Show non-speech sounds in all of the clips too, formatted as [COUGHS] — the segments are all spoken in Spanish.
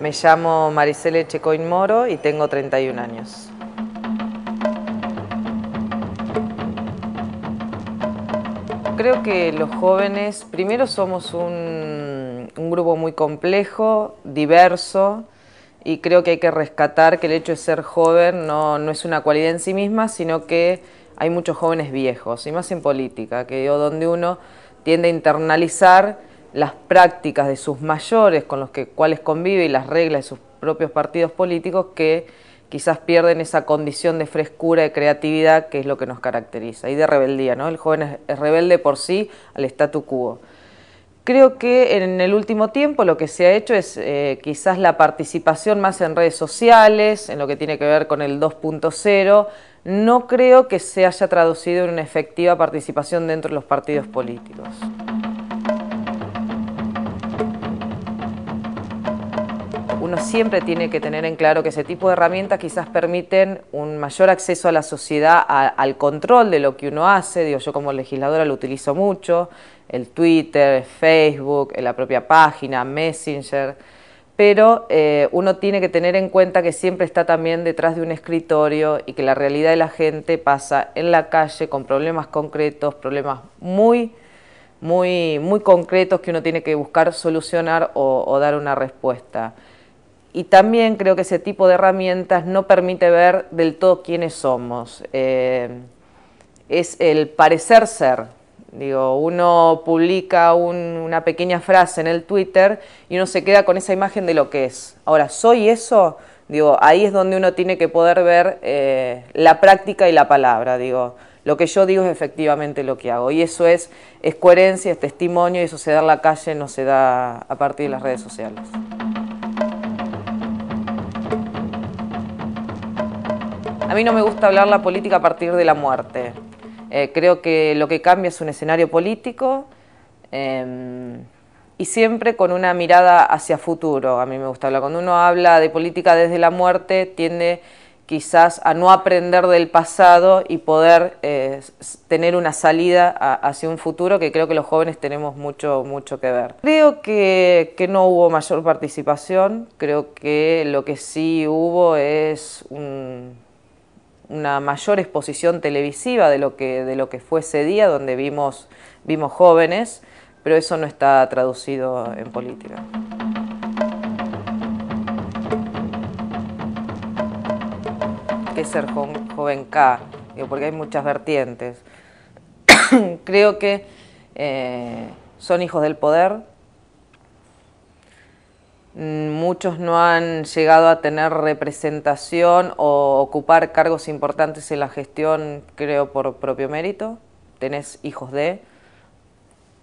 Me llamo Maricela Checoin Moro y tengo 31 años. Creo que los jóvenes, primero somos un, grupo muy complejo, diverso, y creo que hay que rescatar que el hecho de ser joven no, no es una cualidad en sí misma, sino que hay muchos jóvenes viejos, y más en política, que donde uno tiende a internalizar las prácticas de sus mayores con los que, cuales convive y las reglas de sus propios partidos políticos que quizás pierden esa condición de frescura, de creatividad que es lo que nos caracteriza y de rebeldía, ¿no? El joven es rebelde por sí al statu quo. Creo que en el último tiempo lo que se ha hecho es eh, quizás la participación más en redes sociales, en lo que tiene que ver con el 2.0. No creo que se haya traducido en una efectiva participación dentro de los partidos políticos. siempre tiene que tener en claro que ese tipo de herramientas quizás permiten un mayor acceso a la sociedad, al control de lo que uno hace. yo como legisladora lo utilizo mucho, el Twitter, Facebook, la propia página, Messenger pero eh, uno tiene que tener en cuenta que siempre está también detrás de un escritorio y que la realidad de la gente pasa en la calle con problemas concretos, problemas muy, muy, muy concretos que uno tiene que buscar solucionar o dar una respuesta y también creo que ese tipo de herramientas no permite ver del todo quiénes somos. Eh, es el parecer ser. Digo, uno publica una pequeña frase en el Twitter y uno se queda con esa imagen de lo que es. Ahora, ¿soy eso? Digo, ahí es donde uno tiene que poder ver eh, la práctica y la palabra. Digo, lo que yo digo es efectivamente lo que hago. Y eso es, es coherencia, es testimonio y eso se da en la calle, no se da a partir de las redes sociales. A mí no me gusta hablar la política a partir de la muerte. Eh, creo que lo que cambia es un escenario político em, y siempre con una mirada hacia futuro. A mí me gusta hablar. Cuando uno habla de política desde la muerte, tiende quizás a no aprender del pasado y poder eh, tener una salida hacia un futuro que creo que los jóvenes tenemos mucho, mucho que ver. Creo que no hubo mayor participación, creo que lo que sí hubo es un, una mayor exposición televisiva de lo que, de lo que fue ese día, donde vimos, jóvenes, pero eso no está traducido en política. ¿Qué ser joven, joven K? porque hay muchas vertientes. [COUGHS] Creo que eh, son hijos del poder, Mm, muchos no han llegado a tener representación o ocupar cargos importantes en la gestión, creo, por propio mérito. Tenés hijos de,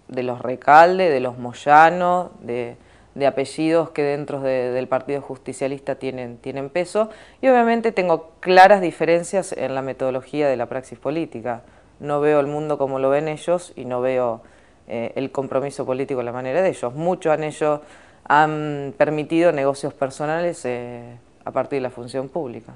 de los Recalde, de los Moyano, de, apellidos que dentro del Partido Justicialista tienen, tienen peso. Y obviamente tengo claras diferencias en la metodología de la praxis política. No veo el mundo como lo ven ellos y no veo eh, el compromiso político de la manera de ellos. muchos han ellos han permitido negocios personales eh, a partir de la función pública.